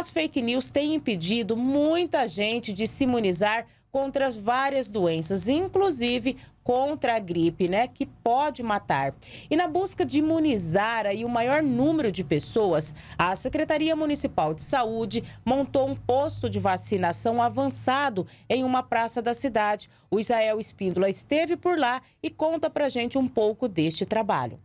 As fake news têm impedido muita gente de se imunizar contra as várias doenças, inclusive contra a gripe, né, que pode matar. E na busca de imunizar aí o maior número de pessoas, a Secretaria Municipal de Saúde montou um posto de vacinação avançado em uma praça da cidade. O Israel Espíndola esteve por lá e conta pra gente um pouco deste trabalho.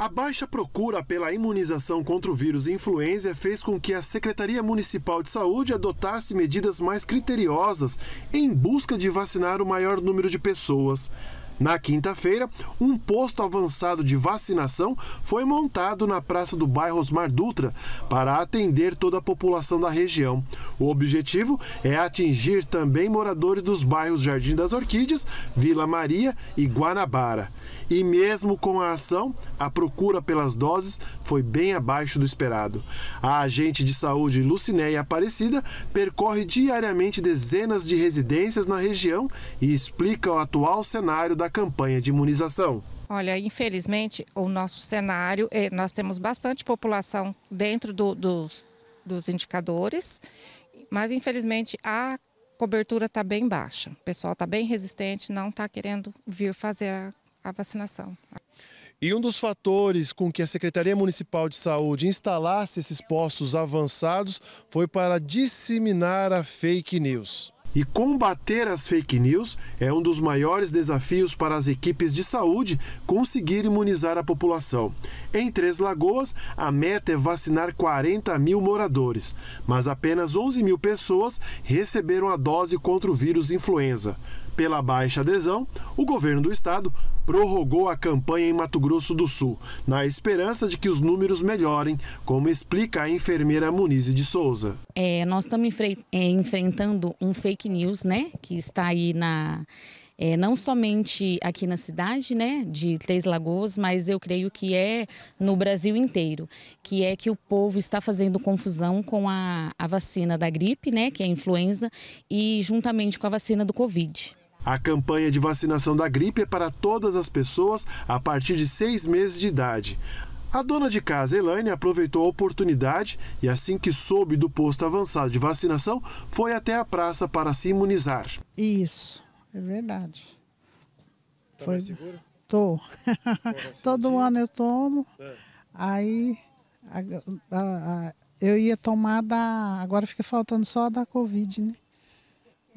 A baixa procura pela imunização contra o vírus influenza fez com que a Secretaria Municipal de Saúde adotasse medidas mais criteriosas em busca de vacinar o maior número de pessoas. Na quinta-feira, um posto avançado de vacinação foi montado na praça do bairro Osmar Dutra para atender toda a população da região. O objetivo é atingir também moradores dos bairros Jardim das Orquídeas, Vila Maria e Guanabara. E mesmo com a ação, a procura pelas doses foi bem abaixo do esperado. A agente de saúde Lucinéia Aparecida percorre diariamente dezenas de residências na região e explica o atual cenário da campanha de imunização. Olha, infelizmente, o nosso cenário, eh, nós temos bastante população dentro do, dos, dos indicadores, mas infelizmente a cobertura está bem baixa. O pessoal está bem resistente, não está querendo vir fazer a a vacinação. E um dos fatores com que a Secretaria Municipal de Saúde instalasse esses postos avançados foi para disseminar a fake news. E combater as fake news é um dos maiores desafios para as equipes de saúde conseguir imunizar a população. Em Três Lagoas, a meta é vacinar 40 mil moradores, mas apenas 11 mil pessoas receberam a dose contra o vírus influenza. Pela baixa adesão, o governo do estado prorrogou a campanha em Mato Grosso do Sul, na esperança de que os números melhorem, como explica a enfermeira Munize de Souza. É, nós estamos é, enfrentando um fake news, né, que está aí na é, não somente aqui na cidade, né, de Três Lagoas, mas eu creio que é no Brasil inteiro, que é que o povo está fazendo confusão com a, a vacina da gripe, né, que é a influenza, e juntamente com a vacina do Covid. A campanha de vacinação da gripe é para todas as pessoas a partir de seis meses de idade. A dona de casa, Elaine, aproveitou a oportunidade e, assim que soube do posto avançado de vacinação, foi até a praça para se imunizar. Isso, é verdade. Tá foi seguro? Tô. Todo ano eu tomo. É. Aí a, a, a, eu ia tomar da. Agora fica faltando só da Covid, né?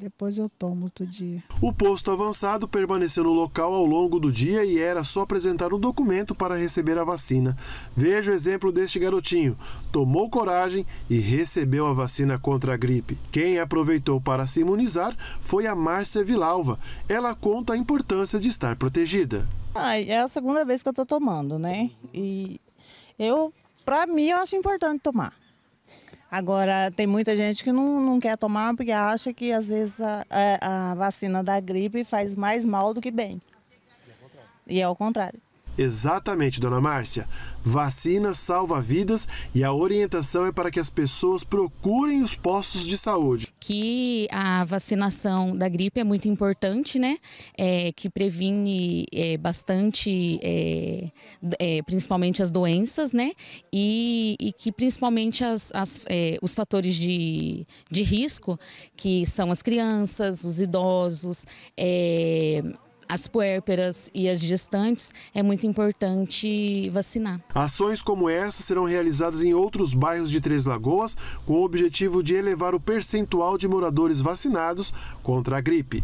Depois eu tomo outro dia. O posto avançado permaneceu no local ao longo do dia e era só apresentar um documento para receber a vacina. Veja o exemplo deste garotinho. Tomou coragem e recebeu a vacina contra a gripe. Quem aproveitou para se imunizar foi a Márcia Vilalva. Ela conta a importância de estar protegida. Ah, é a segunda vez que eu estou tomando, né? E eu, para mim, eu acho importante tomar Agora, tem muita gente que não, não quer tomar porque acha que às vezes a, a, é, a vacina da gripe faz mais mal do que bem. E é o contrário. Exatamente, dona Márcia. Vacina salva vidas e a orientação é para que as pessoas procurem os postos de saúde. Que a vacinação da gripe é muito importante, né? É, que previne é, bastante, é, é principalmente as doenças, né? E, e que principalmente as, as, é, os fatores de, de risco, que são as crianças, os idosos, é, as puérperas e as gestantes, é muito importante vacinar. Ações como essa serão realizadas em outros bairros de Três Lagoas, com o objetivo de elevar o percentual de moradores vacinados contra a gripe.